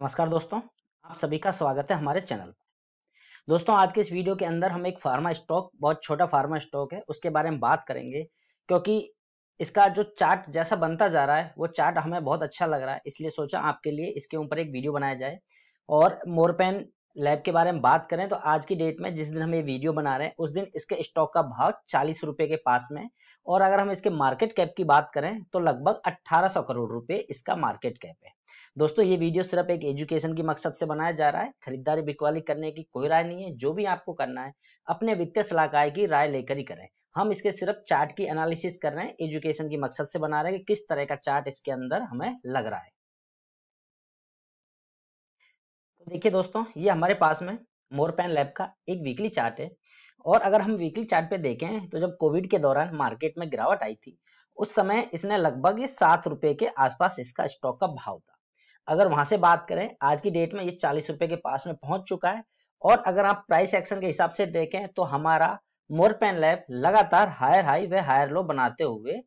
नमस्कार दोस्तों आप सभी का स्वागत है हमारे चैनल पर दोस्तों आज के इस वीडियो के अंदर हम एक फार्मा स्टॉक बहुत छोटा फार्मा स्टॉक है उसके बारे में बात करेंगे क्योंकि इसका जो चार्ट जैसा बनता जा रहा है वो चार्ट हमें बहुत अच्छा लग रहा है इसलिए सोचा आपके लिए इसके ऊपर एक वीडियो बनाया जाए और मोरपेन लैब के बारे में बात करें तो आज की डेट में जिस दिन हम ये वीडियो बना रहे हैं उस दिन इसके स्टॉक का भाव चालीस रुपए के पास में और अगर हम इसके मार्केट कैप की बात करें तो लगभग 1800 करोड़ रुपए इसका मार्केट कैप है दोस्तों ये वीडियो सिर्फ एक एजुकेशन की मकसद से बनाया जा रहा है खरीदारी बिकवाली करने की कोई राय नहीं है जो भी आपको करना है अपने वित्तीय सलाहकार की राय लेकर ही करें हम इसके सिर्फ चार्ट की एनालिसिस कर रहे हैं एजुकेशन की मकसद से बना रहे हैं कि किस तरह का चार्ट इसके अंदर हमें लग रहा है देखिए दोस्तों ये हमारे पास में मोर पैन लैब का एक वीकली चार्ट है और अगर हम वीकली चार्ट पे देखें तो जब कोविड के दौरान मार्केट में गिरावट आई थी उस समय इसने लगभग ये सात रुपए के आसपास इसका स्टॉक का भाव था अगर वहां से बात करें आज की डेट में ये चालीस रुपए के पास में पहुंच चुका है और अगर आप प्राइस एक्शन के हिसाब से देखें तो हमारा मोर पैन लैब लगातार हायर हाई व हायर लो बनाते हुए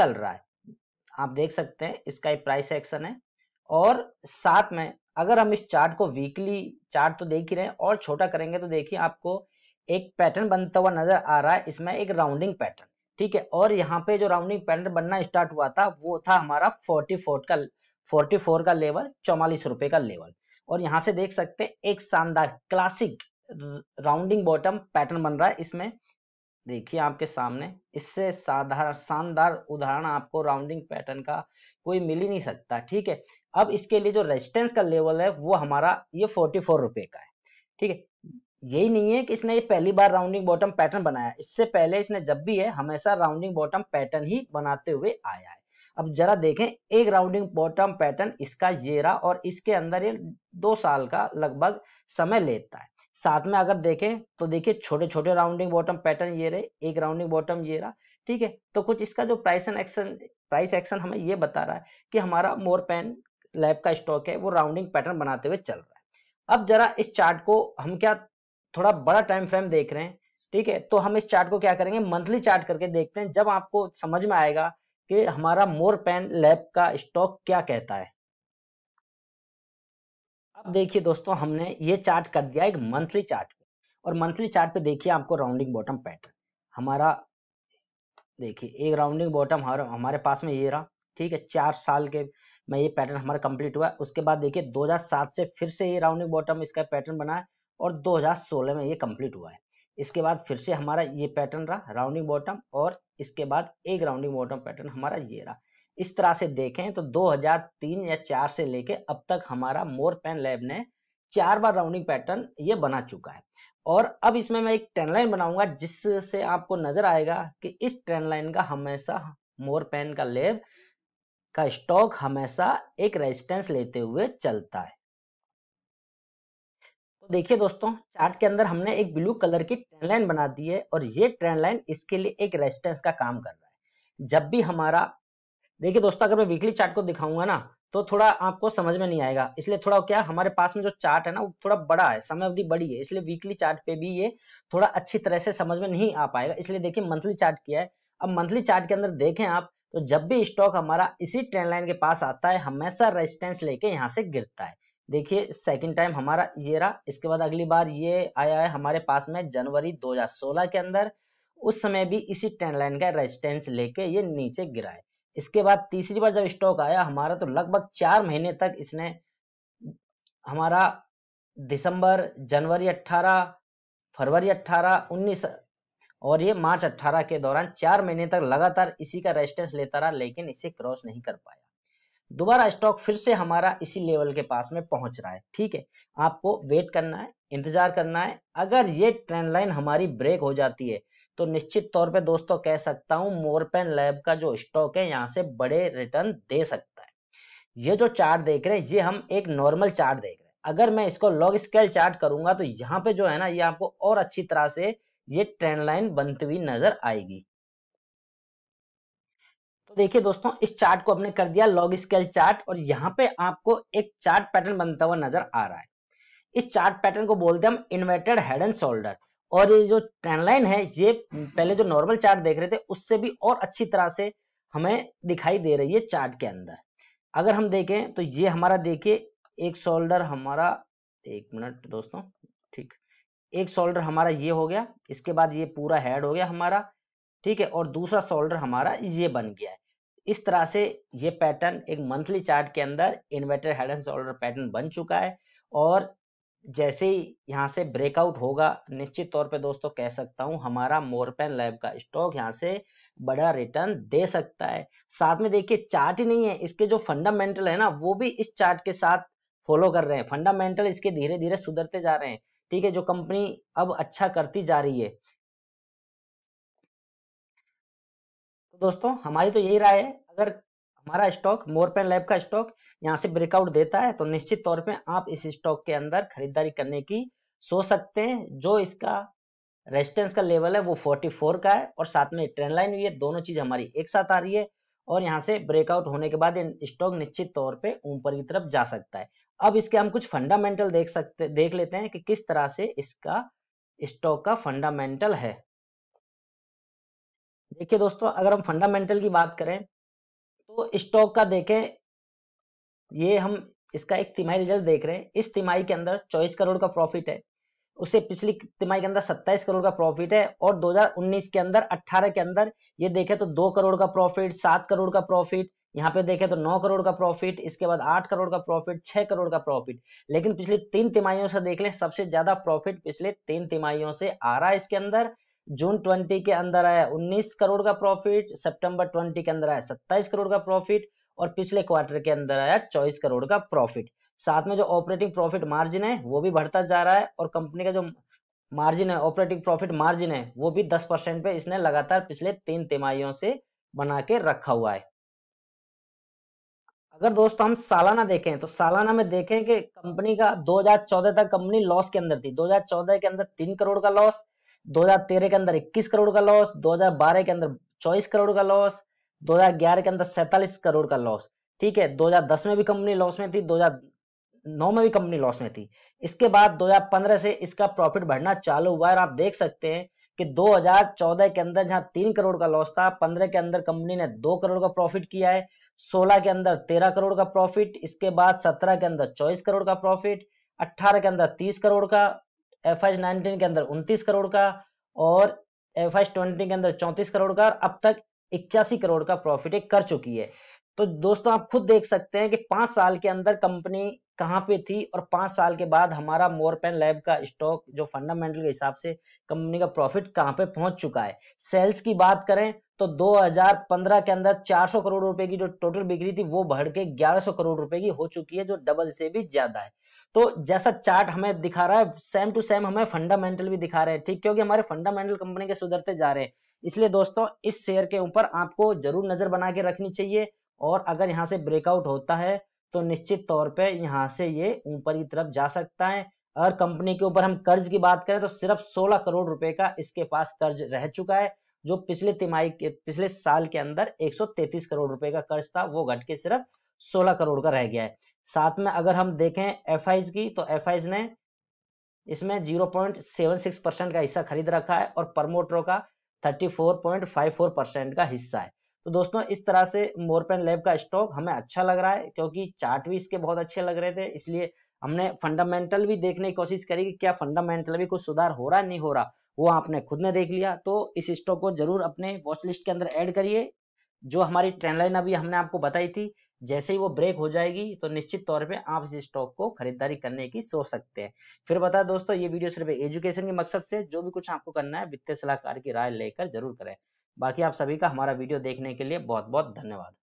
चल रहा है आप देख सकते हैं इसका प्राइस एक्शन है और साथ में अगर हम इस चार्ट को वीकली चार्ट तो देख ही रहे हैं और छोटा करेंगे तो देखिए आपको एक पैटर्न बनता हुआ नजर आ रहा है इसमें एक राउंडिंग पैटर्न ठीक है और यहाँ पे जो राउंडिंग पैटर्न बनना स्टार्ट हुआ था वो था हमारा फोर का फोर का लेवल चौवालीस रुपए का लेवल और यहाँ से देख सकते हैं एक शानदार क्लासिक राउंडिंग बॉटम पैटर्न बन रहा है इसमें देखिए आपके सामने इससे साधारण शानदार उदाहरण आपको राउंडिंग पैटर्न का कोई मिल ही नहीं सकता ठीक है अब इसके लिए जो रेजिस्टेंस का लेवल है वो हमारा ये फोर्टी फोर रुपए का है ठीक है यही नहीं है कि इसने ये पहली बार राउंडिंग बॉटम पैटर्न बनाया इससे पहले इसने जब भी है हमेशा राउंडिंग बॉटम पैटर्न ही बनाते हुए आया है अब जरा देखें एक राउंडिंग बॉटम पैटर्न इसका जेरा और इसके अंदर ये दो साल का लगभग समय लेता है साथ में अगर देखें तो देखिए छोटे छोटे राउंडिंग बॉटम पैटर्न ये रहे एक राउंडिंग बॉटम ये रहा ठीक है तो कुछ इसका जो price and action price action हमें ये बता रहा है कि हमारा मोर पेन लैब का स्टॉक है वो राउंडिंग पैटर्न बनाते हुए चल रहा है अब जरा इस चार्ट को हम क्या थोड़ा बड़ा टाइम फ्रेम देख रहे हैं ठीक है तो हम इस चार्ट को क्या करेंगे मंथली चार्ट करके देखते हैं जब आपको समझ में आएगा कि हमारा मोर पेन लैब का स्टॉक क्या कहता है अब देखिए दोस्तों हमने ये चार्ट कर दिया एक मंथली चार्ट पे और मंथली चार्ट पे देखिए आपको राउंडिंग बॉटम पैटर्न हमारा देखिए एक राउंडिंग बॉटम हमारे पास में ये रहा ठीक है चार साल के में ये पैटर्न हमारा कंप्लीट हुआ उसके बाद देखिए 2007 से फिर से ये राउंडिंग बॉटम इसका पैटर्न बना है और 2016 में ये कंप्लीट हुआ है इसके बाद फिर से हमारा ये पैटर्न रहा राउंडिंग बॉटम और इसके बाद एक राउंडिंग बॉटम पैटर्न हमारा ये रहा इस तरह से देखें तो 2003 या 4 से लेके अब तक हमारा मोर पेन लैब ने चार बार राउंडिंग पैटर्न ये बना चुका है और अब इसमें मैं एक ट्रेन लाइन बनाऊंगा जिससे आपको नजर आएगा कि इस ट्रेन लाइन का हमेशा मोर पेन का लेब का स्टॉक हमेशा एक रेजिस्टेंस लेते हुए चलता है तो देखिए दोस्तों चार्ट के अंदर हमने एक ब्लू कलर की ट्रेन लाइन बना दी है और ये ट्रेन लाइन इसके लिए एक रेजिस्टेंस का काम कर रहा है जब भी हमारा देखिए दोस्तों अगर मैं वीकली चार्ट को दिखाऊंगा ना तो थोड़ा आपको समझ में नहीं आएगा इसलिए थोड़ा क्या हमारे पास में जो चार्ट है ना वो थोड़ा बड़ा है समय अवधि बड़ी है इसलिए वीकली चार्ट पे भी ये थोड़ा अच्छी तरह से समझ में नहीं आ पाएगा इसलिए देखिए मंथली चार्ट किया है अब मंथली चार्ट के अंदर देखें आप तो जब भी स्टॉक हमारा इसी ट्रेंड लाइन के पास आता है हमेशा रेजिस्टेंस लेके यहाँ से गिरता है देखिए सेकंड टाइम हमारा ये रहा इसके बाद अगली बार ये आया है हमारे पास में जनवरी 2016 के अंदर उस समय भी इसी ट्रेंड लाइन का रेजिस्टेंस लेके ये नीचे गिरा है इसके बाद तीसरी बार जब स्टॉक आया हमारा तो लगभग चार महीने तक इसने हमारा दिसंबर जनवरी 18 फरवरी 18 19 और ये मार्च 18 के दौरान चार महीने तक लगातार इसी का रेजिस्टेंस लेता रहा लेकिन इसे क्रॉस नहीं कर पाया दोबारा स्टॉक फिर से हमारा इसी लेवल के पास में पहुंच रहा है ठीक है आपको वेट करना है इंतजार करना है अगर ये ट्रेंड लाइन हमारी ब्रेक हो जाती है तो निश्चित तौर पे दोस्तों कह सकता हूं मोरपेन लैब का जो स्टॉक है यहाँ से बड़े रिटर्न दे सकता है ये जो चार्ट देख रहे हैं ये हम एक नॉर्मल चार्ट देख रहे हैं अगर मैं इसको लॉग स्केल चार्ट करूंगा तो यहाँ पे जो है ना ये आपको और अच्छी तरह से ये ट्रेंड लाइन बनती हुई नजर आएगी तो देखिए दोस्तों इस चार्ट को अपने कर दिया लॉग स्केल चार्ट और यहाँ पे आपको एक चार्ट पैटर्न बनता हुआ नजर आ रहा है इस चार्ट पैटर्न को बोलते हैं हम इन्वर्टेड हेड एंड शोल्डर और ये जो ट्रेंड लाइन है ये पहले जो नॉर्मल चार्ट देख रहे थे उससे भी और अच्छी तरह से हमें दिखाई दे रही है चार्ट के अंदर अगर हम देखें तो ये हमारा देखिए एक शोल्डर हमारा एक मिनट दोस्तों ठीक एक शोल्डर हमारा ये हो गया इसके बाद ये पूरा हेड हो गया हमारा ठीक है और दूसरा शोल्डर हमारा ये बन गया है इस तरह से ये पैटर्न एक मंथली चार्ट के अंदर inverted head and shoulder pattern बन चुका है और जैसे ही यहाँ से ब्रेकआउट होगा निश्चित तौर पे दोस्तों कह सकता हूँ हमारा मोरपेन लैब का स्टॉक यहाँ से बड़ा रिटर्न दे सकता है साथ में देखिए चार्ट ही नहीं है इसके जो फंडामेंटल है ना वो भी इस चार्ट के साथ फॉलो कर रहे हैं फंडामेंटल इसके धीरे धीरे सुधरते जा रहे हैं ठीक है जो कंपनी अब अच्छा करती जा रही है तो दोस्तों हमारी तो यही राय है अगर हमारा स्टॉक मोरपेन लैब का स्टॉक यहाँ से ब्रेकआउट देता है तो निश्चित तौर पे आप इस स्टॉक के अंदर खरीदारी करने की सोच सकते हैं जो इसका रेजिस्टेंस का लेवल है वो 44 का है और साथ में ट्रेंड लाइन भी है दोनों चीज हमारी एक साथ आ रही है और यहाँ से ब्रेकआउट होने के बाद स्टॉक निश्चित तौर पर ऊपर की तरफ जा सकता है अब इसके हम कुछ फंडामेंटल देख सकते देख लेते हैं कि किस तरह से इसका स्टॉक का फंडामेंटल है देखिए दोस्तों अगर हम फंडामेंटल की बात करें तो स्टॉक का देखें ये हम इसका एक तिमाही रिजल्ट देख रहे हैं इस तिमाही के अंदर चौबीस करोड़ का प्रॉफिट है उससे पिछली तिमाही के अंदर 27 करोड़ का प्रॉफिट है और 2019 के अंदर 18 के अंदर ये देखे तो 2 करोड़ का प्रॉफिट 7 करोड़ का प्रॉफिट यहाँ पे देखे तो 9 करोड़ का प्रॉफिट इसके बाद 8 करोड़ का प्रॉफिट 6 करोड़ का प्रॉफिट लेकिन पिछली तीन तिमाहियों से देख लें सबसे ज्यादा प्रॉफिट पिछले तीन तिमाहियों से आ रहा है इसके अंदर जून 20 के अंदर आया 19 करोड़ का प्रॉफिट सितंबर 20 के अंदर आया 27 करोड़ का प्रॉफिट और पिछले क्वार्टर के अंदर आया 24 करोड़ का प्रॉफिट साथ में जो ऑपरेटिंग प्रॉफिट मार्जिन है वो भी बढ़ता जा रहा है और कंपनी का जो मार्जिन है ऑपरेटिंग प्रॉफिट मार्जिन है वो भी दस परसेंट पे इसने लगातार पिछले तीन तिमाहियों से बना के रखा हुआ है अगर दोस्तों हम सालाना देखें तो सालाना में देखें कि कंपनी का 2014 तक कंपनी लॉस के अंदर थी 2014 के अंदर तीन करोड़ का लॉस 2013 के अंदर 21 करोड़ का लॉस 2012 के अंदर 24 करोड़ का लॉस 2011 के अंदर सैतालीस करोड़ का लॉस ठीक है 2010 में भी कंपनी लॉस में थी 2009 में भी कंपनी लॉस में थी इसके बाद 2015 से इसका प्रॉफिट बढ़ना चालू हुआ है और आप देख सकते हैं कि 2014 के अंदर जहां तीन करोड़ का लॉस था 15 के अंदर कंपनी ने दो करोड़ का प्रॉफिट किया है 16 के अंदर 13 करोड़ का प्रॉफिट इसके बाद 17 के अंदर 24 करोड़ का प्रॉफिट 18 के अंदर 30 करोड़ का एफ एच नाइनटीन के अंदर उनतीस करोड़ का और एफ एच ट्वेंटी के अंदर चौंतीस करोड़ का और अब तक इक्यासी करोड़ का प्रॉफिट कर चुकी है तो दोस्तों आप खुद देख सकते हैं कि पांच साल के अंदर कंपनी कहाँ पे थी और पांच साल के बाद हमारा मोरपेन लैब का स्टॉक जो फंडामेंटल के हिसाब से कंपनी का प्रॉफिट कहाँ पे पहुंच चुका है सेल्स की बात करें तो 2015 के अंदर 400 करोड़ रुपए की जो टोटल बिक्री थी वो बढ़ के 1100 करोड़ रुपए की हो चुकी है जो डबल से भी ज्यादा है तो जैसा चार्ट हमें दिखा रहा है सेम टू सेम हमें फंडामेंटल भी दिखा रहे हैं ठीक क्योंकि हमारे फंडामेंटल कंपनी के सुधरते जा रहे हैं इसलिए दोस्तों इस शेयर के ऊपर आपको जरूर नजर बना के रखनी चाहिए और अगर यहाँ से ब्रेकआउट होता है तो निश्चित तौर पर यहाँ से ये ऊपर की तरफ जा सकता है अगर कंपनी के ऊपर हम कर्ज की बात करें तो सिर्फ 16 करोड़ रुपए का इसके पास कर्ज रह चुका है जो पिछले तिमाही के पिछले साल के अंदर 133 करोड़ रुपए का कर्ज था वो घट के सिर्फ 16 करोड़ का रह गया है साथ में अगर हम देखें एफ की तो एफ ने इसमें 0.76 परसेंट का हिस्सा खरीद रखा है और प्रमोटरों का 34.54 परसेंट का हिस्सा है तो दोस्तों इस तरह से मोरपेन लैब का स्टॉक हमें अच्छा लग रहा है क्योंकि चार्ट भी इसके बहुत अच्छे लग रहे थे इसलिए हमने फंडामेंटल भी देखने की कोशिश करी कि क्या फंडामेंटल भी कुछ सुधार हो रहा नहीं हो रहा वो आपने खुद ने देख लिया तो इस स्टॉक को जरूर अपने वॉच लिस्ट के अंदर ऐड करिए जो हमारी ट्रेंड लाइन अभी हमने आपको बताई थी जैसे ही वो ब्रेक हो जाएगी तो निश्चित तौर पे आप इस स्टॉक को खरीदारी करने की सोच सकते हैं फिर बता दोस्तों ये वीडियो सिर्फ एजुकेशन के मकसद से जो भी कुछ आपको करना है वित्तीय सलाहकार की राय लेकर जरूर करें बाकी आप सभी का हमारा वीडियो देखने के लिए बहुत बहुत धन्यवाद